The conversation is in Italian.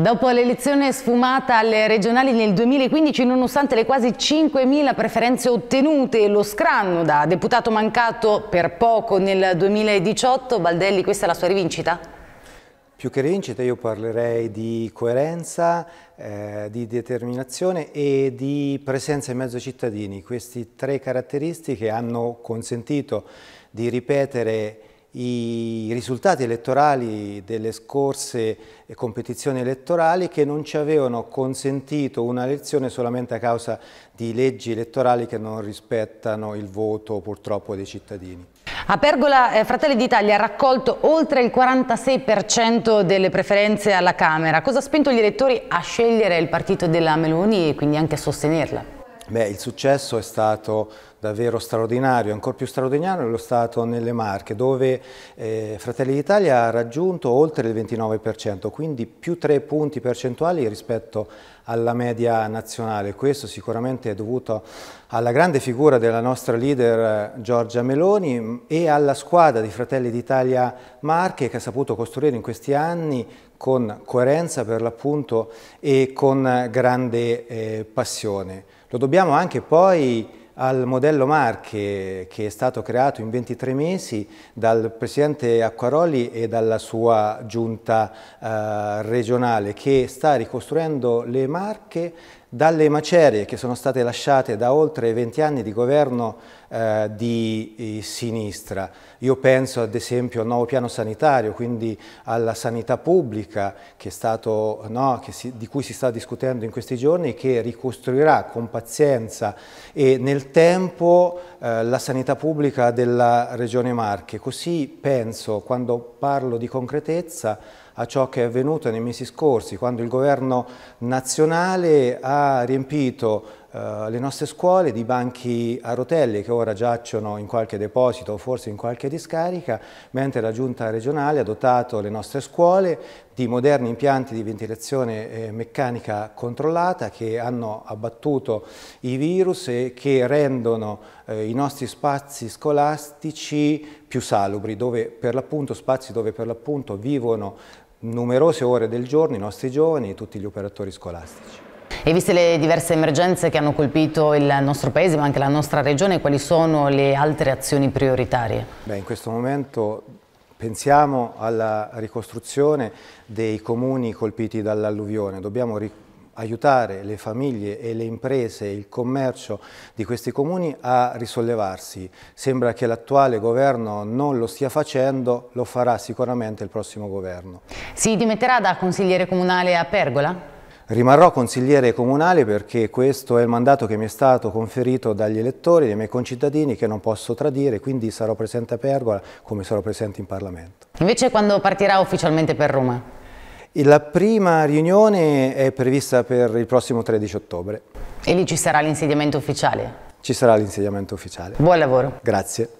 Dopo l'elezione sfumata alle regionali nel 2015, nonostante le quasi 5.000 preferenze ottenute e lo scranno da deputato mancato per poco nel 2018, Baldelli questa è la sua rivincita? Più che rivincita io parlerei di coerenza, eh, di determinazione e di presenza in mezzo ai cittadini. Queste tre caratteristiche hanno consentito di ripetere i risultati elettorali delle scorse eh, competizioni elettorali che non ci avevano consentito una elezione solamente a causa di leggi elettorali che non rispettano il voto purtroppo dei cittadini. A Pergola eh, Fratelli d'Italia ha raccolto oltre il 46% delle preferenze alla Camera. Cosa ha spinto gli elettori a scegliere il partito della Meloni e quindi anche a sostenerla? Beh, il successo è stato davvero straordinario, ancora più straordinario è lo stato nelle Marche, dove eh, Fratelli d'Italia ha raggiunto oltre il 29%, quindi più tre punti percentuali rispetto alla media nazionale. Questo sicuramente è dovuto alla grande figura della nostra leader eh, Giorgia Meloni mm, e alla squadra di Fratelli d'Italia Marche che ha saputo costruire in questi anni con coerenza per l'appunto e con grande eh, passione. Lo dobbiamo anche poi al modello Marche che è stato creato in 23 mesi dal Presidente Acquaroli e dalla sua giunta eh, regionale che sta ricostruendo le Marche dalle macerie che sono state lasciate da oltre 20 anni di governo eh, di eh, sinistra. Io penso ad esempio al nuovo piano sanitario, quindi alla sanità pubblica stato, no, si, di cui si sta discutendo in questi giorni, che ricostruirà con pazienza e nel tempo eh, la sanità pubblica della Regione Marche. Così penso, quando parlo di concretezza, a ciò che è avvenuto nei mesi scorsi, quando il governo nazionale ha riempito Uh, le nostre scuole di banchi a rotelle che ora giacciono in qualche deposito o forse in qualche discarica, mentre la giunta regionale ha dotato le nostre scuole di moderni impianti di ventilazione eh, meccanica controllata che hanno abbattuto i virus e che rendono eh, i nostri spazi scolastici più salubri, dove per l'appunto spazi dove per l'appunto vivono numerose ore del giorno i nostri giovani e tutti gli operatori scolastici. E viste le diverse emergenze che hanno colpito il nostro paese ma anche la nostra regione, quali sono le altre azioni prioritarie? Beh, in questo momento pensiamo alla ricostruzione dei comuni colpiti dall'alluvione, dobbiamo ricostruire aiutare le famiglie e le imprese, e il commercio di questi comuni a risollevarsi. Sembra che l'attuale governo non lo stia facendo, lo farà sicuramente il prossimo governo. Si dimetterà da consigliere comunale a Pergola? Rimarrò consigliere comunale perché questo è il mandato che mi è stato conferito dagli elettori, dai miei concittadini che non posso tradire, quindi sarò presente a Pergola come sarò presente in Parlamento. Invece quando partirà ufficialmente per Roma? La prima riunione è prevista per il prossimo 13 ottobre. E lì ci sarà l'insediamento ufficiale? Ci sarà l'insediamento ufficiale. Buon lavoro. Grazie.